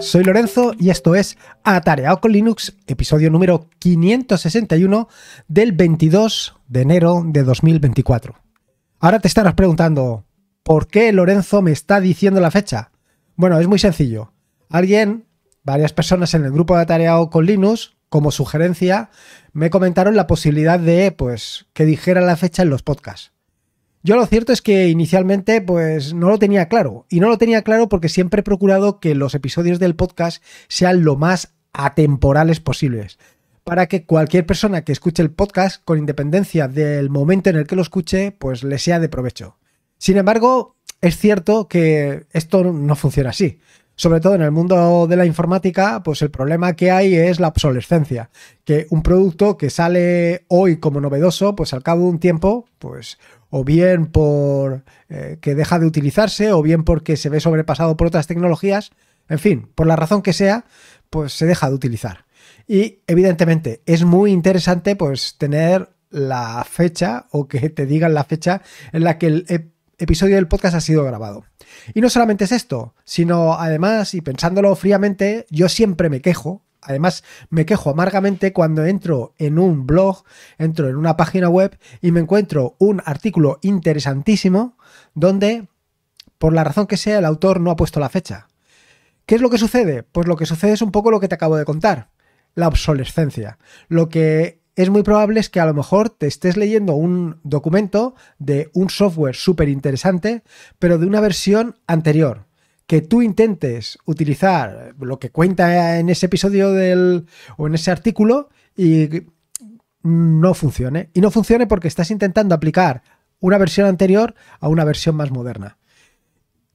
soy Lorenzo y esto es Atareado con Linux, episodio número 561 del 22 de enero de 2024. Ahora te estarás preguntando, ¿por qué Lorenzo me está diciendo la fecha? Bueno, es muy sencillo. Alguien, varias personas en el grupo de Atareado con Linux, como sugerencia, me comentaron la posibilidad de, pues, que dijera la fecha en los podcasts. Yo lo cierto es que inicialmente pues no lo tenía claro y no lo tenía claro porque siempre he procurado que los episodios del podcast sean lo más atemporales posibles para que cualquier persona que escuche el podcast, con independencia del momento en el que lo escuche, pues le sea de provecho. Sin embargo, es cierto que esto no funciona así. Sobre todo en el mundo de la informática, pues el problema que hay es la obsolescencia, que un producto que sale hoy como novedoso, pues al cabo de un tiempo, pues o bien por eh, que deja de utilizarse, o bien porque se ve sobrepasado por otras tecnologías, en fin, por la razón que sea, pues se deja de utilizar. Y evidentemente es muy interesante pues tener la fecha o que te digan la fecha en la que el episodio del podcast ha sido grabado. Y no solamente es esto, sino además, y pensándolo fríamente, yo siempre me quejo Además, me quejo amargamente cuando entro en un blog, entro en una página web y me encuentro un artículo interesantísimo donde, por la razón que sea, el autor no ha puesto la fecha. ¿Qué es lo que sucede? Pues lo que sucede es un poco lo que te acabo de contar, la obsolescencia. Lo que es muy probable es que a lo mejor te estés leyendo un documento de un software súper interesante, pero de una versión anterior que tú intentes utilizar lo que cuenta en ese episodio del, o en ese artículo y no funcione. Y no funcione porque estás intentando aplicar una versión anterior a una versión más moderna.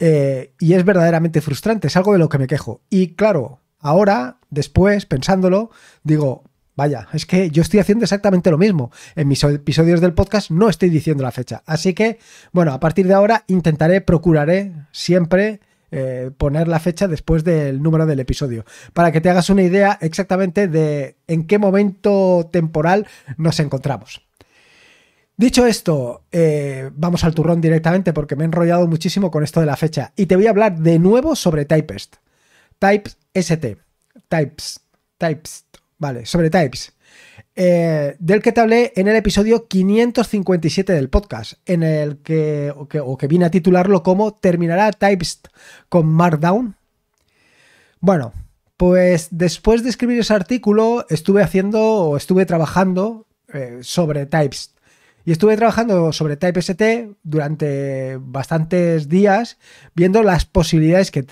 Eh, y es verdaderamente frustrante, es algo de lo que me quejo. Y claro, ahora, después, pensándolo, digo, Vaya, es que yo estoy haciendo exactamente lo mismo. En mis episodios del podcast no estoy diciendo la fecha. Así que, bueno, a partir de ahora intentaré, procuraré siempre eh, poner la fecha después del número del episodio, para que te hagas una idea exactamente de en qué momento temporal nos encontramos. Dicho esto, eh, vamos al turrón directamente porque me he enrollado muchísimo con esto de la fecha y te voy a hablar de nuevo sobre Typest. Types ST. Types. Types. Vale, sobre Types. Eh, del que te hablé en el episodio 557 del podcast, en el que o, que, vine a titularlo como ¿Terminará Types con Markdown? Bueno, pues después de escribir ese artículo estuve haciendo o estuve trabajando eh, sobre Types. Y estuve trabajando sobre TypeST durante bastantes días, viendo las posibilidades que,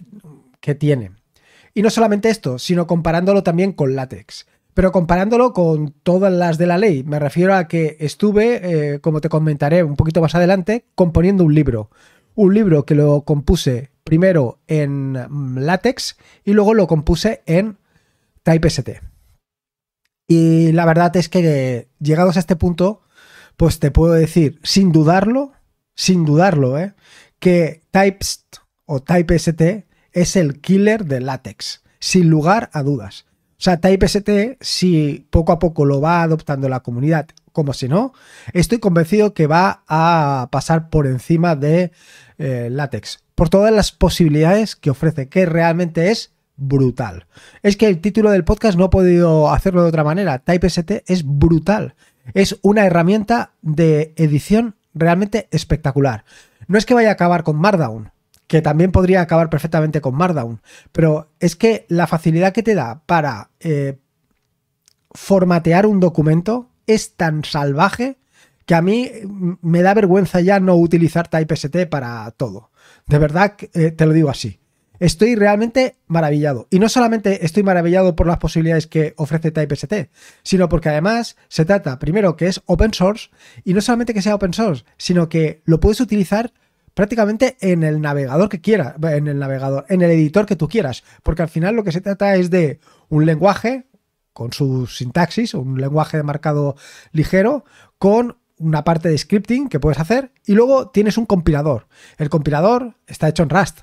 que tiene. Y no solamente esto, sino comparándolo también con LaTeX pero comparándolo con todas las de la ley. Me refiero a que estuve, eh, como te comentaré un poquito más adelante, componiendo un libro. Un libro que lo compuse primero en mm, látex y luego lo compuse en TypeST. Y la verdad es que llegados a este punto, pues te puedo decir, sin dudarlo, sin dudarlo, ¿eh? que TypeST o TypeST es el killer de látex, sin lugar a dudas. O sea, TypeST, si poco a poco lo va adoptando la comunidad, como si no, estoy convencido que va a pasar por encima de eh, Latex. Por todas las posibilidades que ofrece, que realmente es brutal. Es que el título del podcast no ha podido hacerlo de otra manera. TypeST es brutal. Es una herramienta de edición realmente espectacular. No es que vaya a acabar con Markdown, que también podría acabar perfectamente con Markdown. Pero es que la facilidad que te da para eh, formatear un documento es tan salvaje que a mí mm, me da vergüenza ya no utilizar TypeST para todo. De verdad, eh, te lo digo así. Estoy realmente maravillado. Y no solamente estoy maravillado por las posibilidades que ofrece TypeST, sino porque además se trata, primero, que es open source, y no solamente que sea open source, sino que lo puedes utilizar prácticamente en el navegador que quieras, en el navegador, en el editor que tú quieras, porque al final lo que se trata es de un lenguaje con su sintaxis, un lenguaje de marcado ligero, con una parte de scripting que puedes hacer y luego tienes un compilador. El compilador está hecho en Rust,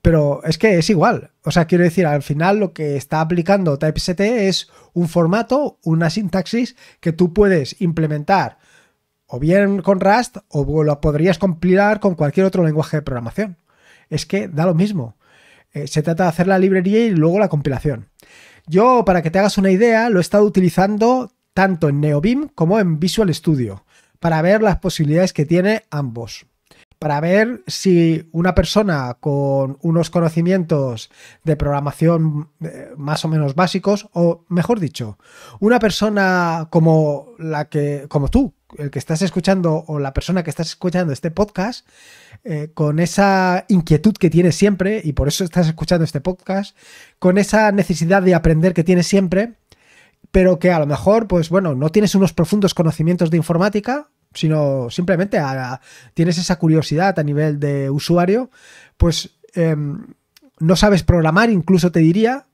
pero es que es igual. O sea, quiero decir, al final lo que está aplicando TypeST es un formato, una sintaxis que tú puedes implementar o bien con Rust o lo podrías compilar con cualquier otro lenguaje de programación. Es que da lo mismo. Eh, se trata de hacer la librería y luego la compilación. Yo, para que te hagas una idea, lo he estado utilizando tanto en NeoBeam como en Visual Studio, para ver las posibilidades que tiene ambos. Para ver si una persona con unos conocimientos de programación eh, más o menos básicos, o mejor dicho, una persona como la que, como tú, el que estás escuchando o la persona que estás escuchando este podcast eh, con esa inquietud que tiene siempre y por eso estás escuchando este podcast, con esa necesidad de aprender que tienes siempre, pero que a lo mejor, pues bueno, no tienes unos profundos conocimientos de informática, sino simplemente tienes esa curiosidad a nivel de usuario, pues em, no sabes programar, incluso te diría,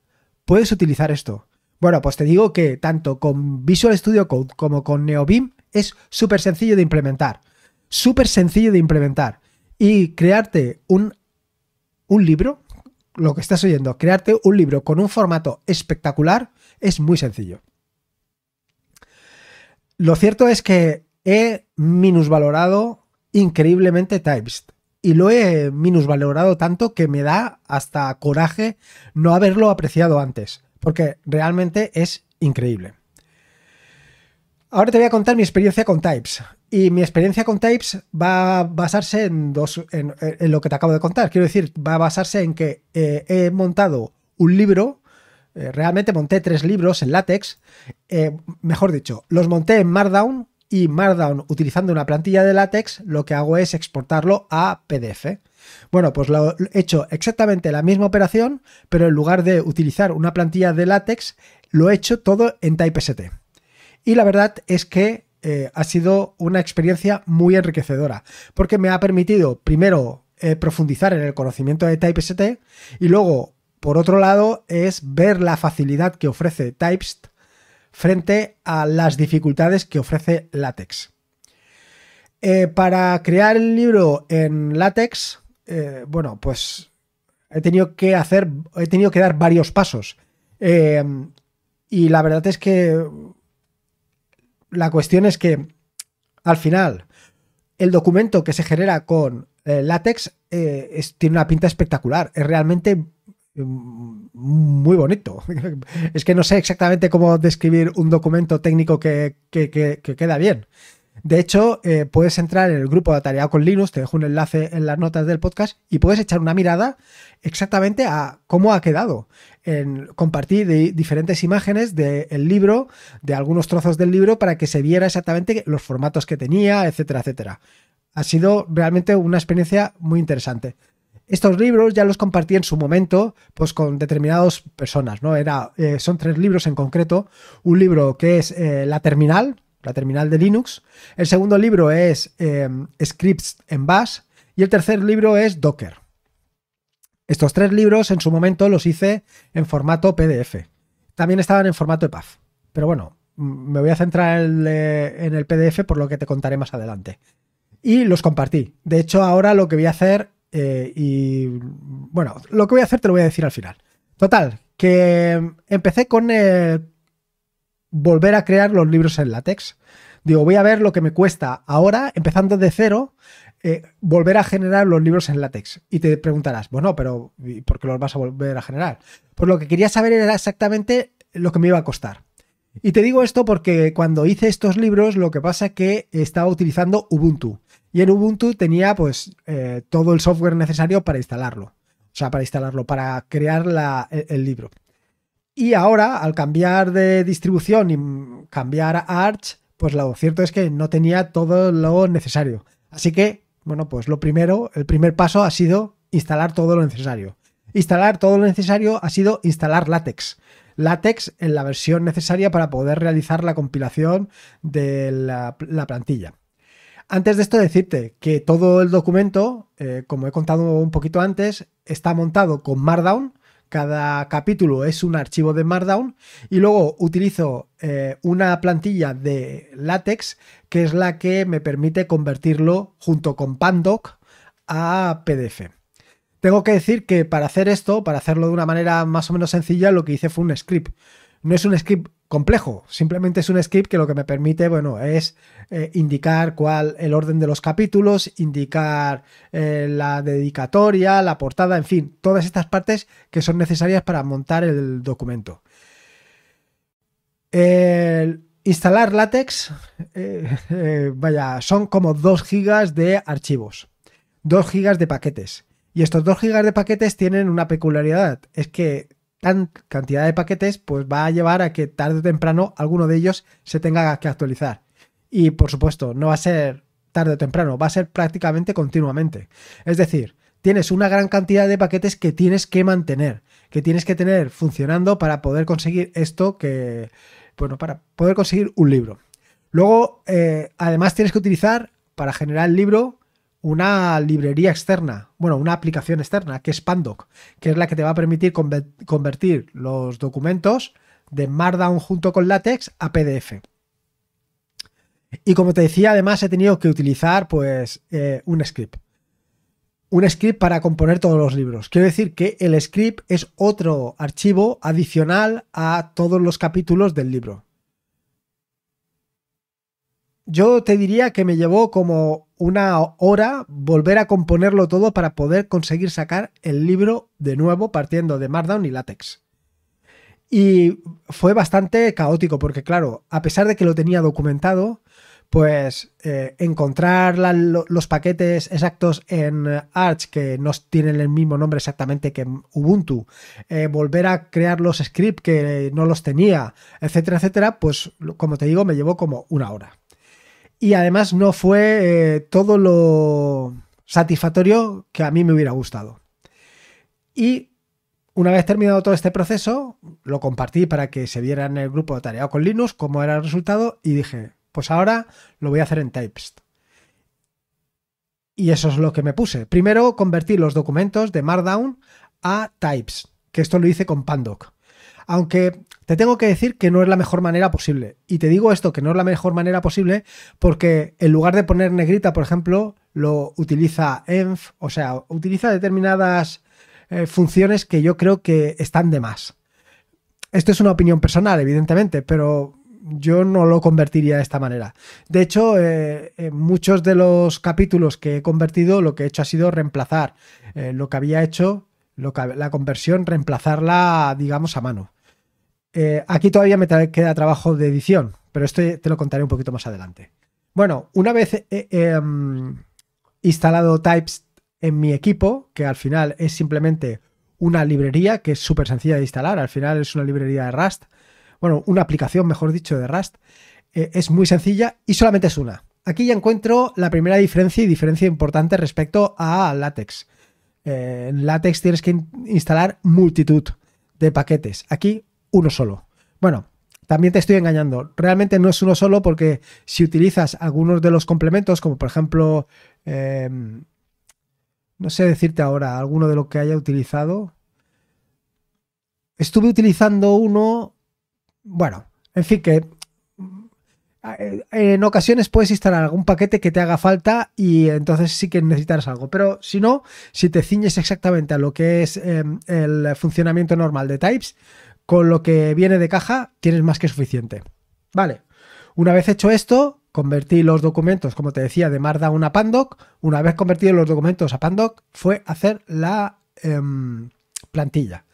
puedes utilizar esto. Bueno, pues te digo que tanto con Visual Studio Code como con NeoBeam es súper sencillo de implementar. Súper sencillo de implementar. Y crearte un, un libro, lo que estás oyendo, crearte un libro con un formato espectacular es muy sencillo. Lo cierto es que he minusvalorado increíblemente Types y lo he minusvalorado tanto que me da hasta coraje no haberlo apreciado antes, porque realmente es increíble. Ahora te voy a contar mi experiencia con Types. Y mi experiencia con Types va a basarse en, dos, en, lo que te acabo de contar. Quiero decir, va a basarse en que eh, he montado un libro. Eh, realmente monté tres libros en látex. Eh, mejor dicho, los monté en Markdown. Y Markdown, utilizando una plantilla de látex, lo que hago es exportarlo a PDF. Bueno, pues lo he hecho exactamente la misma operación, pero en lugar de utilizar una plantilla de látex, lo he hecho todo en TypeST. Y la verdad es que eh, ha sido una experiencia muy enriquecedora, porque me ha permitido primero eh, profundizar en el conocimiento de TypeST y luego, por otro lado, es ver la facilidad que ofrece TypeST frente a las dificultades que ofrece LaTeX. Eh, para crear el libro en LaTeX, bueno, pues he tenido que hacer, he tenido que dar varios pasos. y la verdad es que la cuestión es que al final el documento que se genera con eh, látex eh, tiene una pinta espectacular. Es realmente mm, muy bonito. Es que no sé exactamente cómo describir un documento técnico que queda bien. De hecho, eh, puedes entrar en el grupo de Atareado con Linux, te dejo un enlace en las notas del podcast y puedes echar una mirada exactamente a cómo ha quedado. En compartir diferentes imágenes del libro, de algunos trozos del libro, para que se viera exactamente los formatos que tenía, etcétera, etcétera. Ha sido realmente una experiencia muy interesante. Estos libros ya los compartí en su momento, pues con determinadas personas, ¿no? Era, eh, son tres libros en concreto. Un libro que es eh, La Terminal, la terminal de Linux. El segundo libro es em, Scripts en Bash. Y el tercer libro es Docker. Estos tres libros en su momento los hice en formato PDF. También estaban en formato EPUB. Pero bueno, me voy a centrar en el eh, PDF por lo que te contaré más adelante. Y los compartí. De hecho, ahora lo que voy a hacer eh, y bueno, lo que voy a hacer te lo voy a decir al final. Total, que em, empecé con volver a crear los libros en látex. Digo, voy a ver lo que me cuesta ahora, empezando de cero, eh, volver a generar los libros en látex. Y te preguntarás, bueno, pero ¿por qué los vas a volver a generar? Pues lo que quería saber era exactamente lo que me iba a costar. Y te digo esto porque cuando hice estos libros, lo que pasa es que estaba utilizando Ubuntu. Y en Ubuntu tenía pues eh, todo el software necesario para instalarlo. O sea, para instalarlo, para crear el libro. Y ahora, al cambiar de distribución y cambiar a Arch, pues lo cierto es que no tenía todo lo necesario. Así que, bueno, pues lo primero, el primer paso ha sido instalar todo lo necesario. Instalar todo lo necesario ha sido instalar Latex. Latex en la versión necesaria para poder realizar la compilación de la, plantilla. Antes de esto decirte que todo el documento, eh, como he contado un poquito antes, está montado con Markdown, cada capítulo es un archivo de Markdown y luego utilizo eh, una plantilla de latex que es la que me permite convertirlo junto con Pandoc a PDF. Tengo que decir que para hacer esto, para hacerlo de una manera más o menos sencilla, lo que hice fue un script. No es un script complejo. Simplemente es un script que lo que me permite, bueno, es eh, indicar cuál el orden de los capítulos, indicar eh, la dedicatoria, la portada, en fin, todas estas partes que son necesarias para montar el documento. instalar Latex, eh, vaya, son como 2 gigas de archivos, 2 gigas de paquetes. Y estos 2 gigas de paquetes tienen una peculiaridad, es que tan cantidad de paquetes, pues va a llevar a que tarde o temprano alguno de ellos se tenga que actualizar. Y por supuesto, no va a ser tarde o temprano, va a ser prácticamente continuamente. Es decir, tienes una gran cantidad de paquetes que tienes que mantener, que tienes que tener funcionando para poder conseguir esto que, bueno, para poder conseguir un libro. Luego, eh, además tienes que utilizar para generar el libro una librería externa, bueno, una aplicación externa, que es Pandoc, que es la que te va a permitir convertir los documentos de Markdown junto con Latex a PDF. Y como te decía, además he tenido que utilizar pues eh, un script. Un script para componer todos los libros. Quiero decir que el script es otro archivo adicional a todos los capítulos del libro. Yo te diría que me llevó como una hora volver a componerlo todo para poder conseguir sacar el libro de nuevo partiendo de Markdown y Latex Y fue bastante caótico porque, claro, a pesar de que lo tenía documentado, pues eh, encontrar los paquetes exactos en Arch que no tienen el mismo nombre exactamente que Ubuntu, eh, volver a crear los scripts que no los tenía, etcétera, etcétera, pues como te digo, me llevó como una hora y además no fue eh, todo lo satisfactorio que a mí me hubiera gustado. Y una vez terminado todo este proceso, lo compartí para que se viera en el grupo de tarea con Linux cómo era el resultado y dije, pues ahora lo voy a hacer en Types. Y eso es lo que me puse. Primero convertí los documentos de Markdown a Types, que esto lo hice con Pandoc. Aunque te tengo que decir que no es la mejor manera posible. Y te digo esto, que no es la mejor manera posible, porque en lugar de poner negrita, por ejemplo, lo utiliza ENF, o sea, utiliza determinadas eh, funciones que yo creo que están de más. Esto es una opinión personal, evidentemente, pero yo no lo convertiría de esta manera. De hecho, eh, en muchos de los capítulos que he convertido, lo que he hecho ha sido reemplazar eh, lo que había hecho, la conversión, reemplazarla, digamos, a mano. Eh, aquí todavía me queda trabajo de edición, pero esto te lo contaré un poquito más adelante. Bueno, una vez em, instalado Types en mi equipo, que al final es simplemente una librería que es súper sencilla de instalar, al final es una librería de Rust, bueno, una aplicación, mejor dicho, de Rust, eh, es muy sencilla y solamente es una. Aquí ya encuentro la primera diferencia y diferencia importante respecto a LaTeX. Eh, en LaTeX tienes que instalar multitud de paquetes. Aquí uno solo. Bueno, también te estoy engañando. Realmente no es uno solo porque si utilizas algunos de los complementos, como por ejemplo, em, no sé decirte ahora, alguno de lo que haya utilizado. Estuve utilizando uno, bueno, en fin, que eh, en ocasiones puedes instalar algún paquete que te haga falta y entonces sí que necesitarás algo. Pero si no, si te ciñes exactamente a lo que es em, el funcionamiento normal de types, con lo que viene de caja tienes más que suficiente. Vale, una vez hecho esto, convertí los documentos, como te decía, de Markdown a Pandoc. Una vez convertido los documentos a Pandoc, fue hacer la em, plantilla.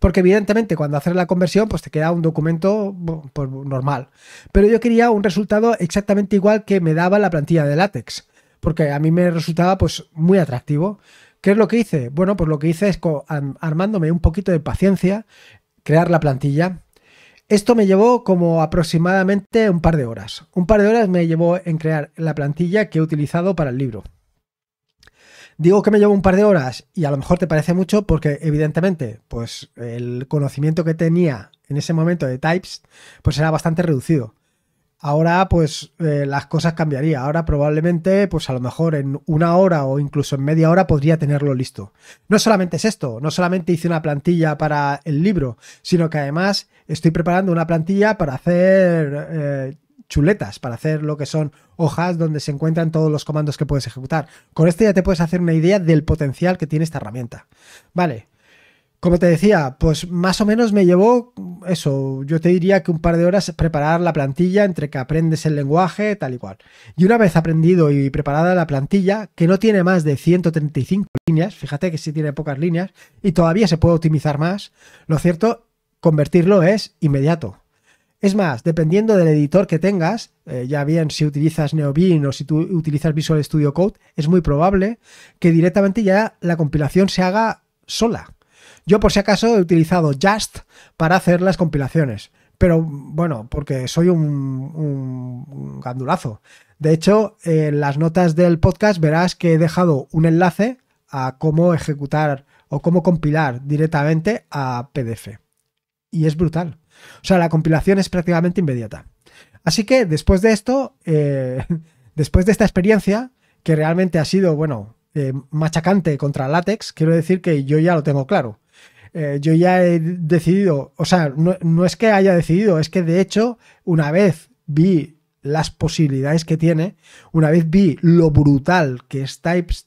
Porque evidentemente cuando haces la conversión, pues te queda un documento pues, normal. Pero yo quería un resultado exactamente igual que me daba la plantilla de látex. Porque a mí me resultaba pues muy atractivo. ¿Qué es lo que hice? Bueno, pues lo que hice es armándome un poquito de paciencia, crear la plantilla. Esto me llevó como aproximadamente un par de horas. Un par de horas me llevó en crear la plantilla que he utilizado para el libro. Digo que me llevó un par de horas y a lo mejor te parece mucho porque evidentemente pues el conocimiento que tenía en ese momento de types pues era bastante reducido. Ahora, pues eh, las cosas cambiarían. Ahora, probablemente, pues a lo mejor en una hora o incluso en media hora podría tenerlo listo. No solamente es esto, no solamente hice una plantilla para el libro, sino que además estoy preparando una plantilla para hacer eh, chuletas, para hacer lo que son hojas donde se encuentran todos los comandos que puedes ejecutar. Con esto ya te puedes hacer una idea del potencial que tiene esta herramienta. Vale, como te decía, pues más o menos me llevó eso, yo te diría que un par de horas preparar la plantilla entre que aprendes el lenguaje, tal y cual. Y una vez aprendido y preparada la plantilla, que no tiene más de 135 líneas, fíjate que sí tiene pocas líneas y todavía se puede optimizar más, lo cierto, convertirlo es inmediato. Es más, dependiendo del editor que tengas, eh, ya bien si utilizas NeoBean o si tú utilizas Visual Studio Code, es muy probable que directamente ya la compilación se haga sola yo por si acaso he utilizado Just para hacer las compilaciones, pero bueno, porque soy un, gandulazo. De hecho, en las notas del podcast verás que he dejado un enlace a cómo ejecutar o cómo compilar directamente a PDF. Y es brutal. O sea, la compilación es prácticamente inmediata. Así que después de esto, eh, después de esta experiencia, que realmente ha sido, bueno, eh, machacante contra Latex, quiero decir que yo ya lo tengo claro. Eh, yo ya he decidido, o sea, no, es que haya decidido, es que de hecho, una vez vi las posibilidades que tiene, una vez vi lo brutal que es Types,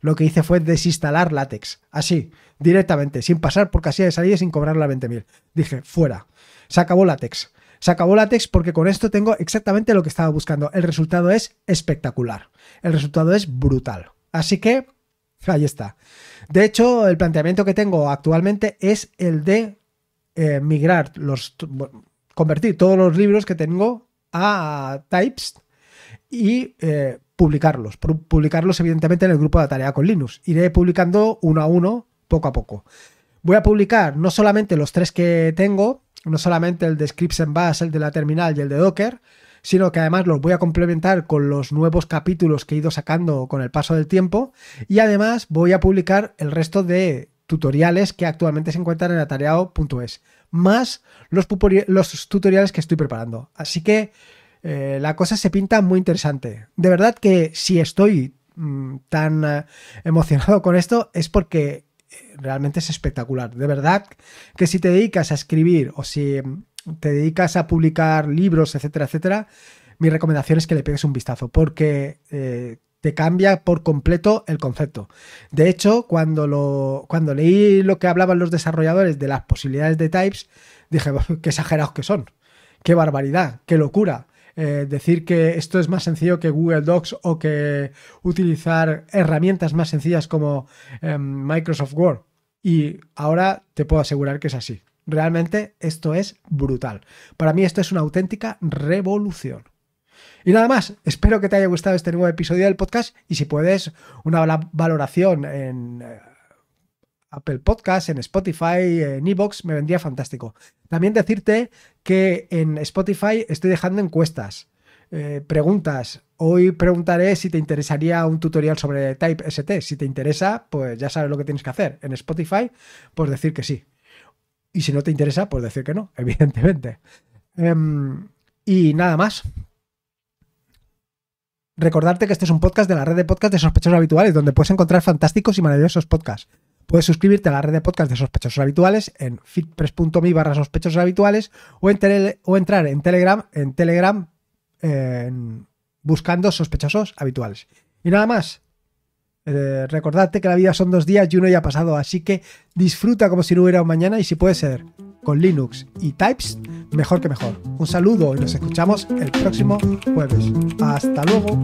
lo que hice fue desinstalar látex, así, directamente, sin pasar por casilla de salida y sin cobrar la 20.000. Dije, fuera, se acabó látex. Se acabó látex porque con esto tengo exactamente lo que estaba buscando. El resultado es espectacular. El resultado es brutal. Así que Ahí está. De hecho, el planteamiento que tengo actualmente es el de eh, migrar los convertir todos los libros que tengo a types y eh, publicarlos. Publicarlos, evidentemente, en el grupo de tarea con Linux. Iré publicando uno a uno, poco a poco. Voy a publicar no solamente los tres que tengo, no solamente el de Scripts en Bash, el de la terminal y el de Docker, sino que además los voy a complementar con los nuevos capítulos que he ido sacando con el paso del tiempo y además voy a publicar el resto de tutoriales que actualmente se encuentran en atareado.es, más los, tutoriales que estoy preparando. Así que eh, la cosa se pinta muy interesante. De verdad que si estoy mm, tan eh, emocionado con esto es porque eh, realmente es espectacular. De verdad que si te dedicas a escribir o si mm, te dedicas a publicar libros, etcétera, etcétera, mi recomendación es que le pegues un vistazo porque eh, te cambia por completo el concepto. De hecho, cuando, lo, cuando leí lo que hablaban los desarrolladores de las posibilidades de types, dije, qué exagerados que son, qué barbaridad, qué locura. Eh, decir que esto es más sencillo que Google Docs o que utilizar herramientas más sencillas como em, Microsoft Word. Y ahora te puedo asegurar que es así. Realmente esto es brutal. Para mí esto es una auténtica revolución. Y nada más, espero que te haya gustado este nuevo episodio del podcast y si puedes una valoración en eh, Apple Podcast, en Spotify, en Evox, me vendría fantástico. También decirte que en Spotify estoy dejando encuestas. Eh, preguntas. Hoy preguntaré si te interesaría un tutorial sobre Type ST. Si te interesa, pues ya sabes lo que tienes que hacer. En Spotify, pues decir que sí. Y si no te interesa, pues decir que no, evidentemente. Em, y nada más. Recordarte que este es un podcast de la red de podcast de sospechosos habituales, donde puedes encontrar fantásticos y maravillosos podcasts. Puedes suscribirte a la red de podcast de sospechosos habituales en fitpress.me barra sospechosos habituales o, o, entrar en Telegram, en Telegram, buscando sospechosos habituales. Y nada más. Eh, recordarte que la vida son dos días y uno ya ha pasado, así que disfruta como si no hubiera un mañana y si puede ser con Linux y Types, mejor que mejor. Un saludo y nos escuchamos el próximo jueves. Hasta luego.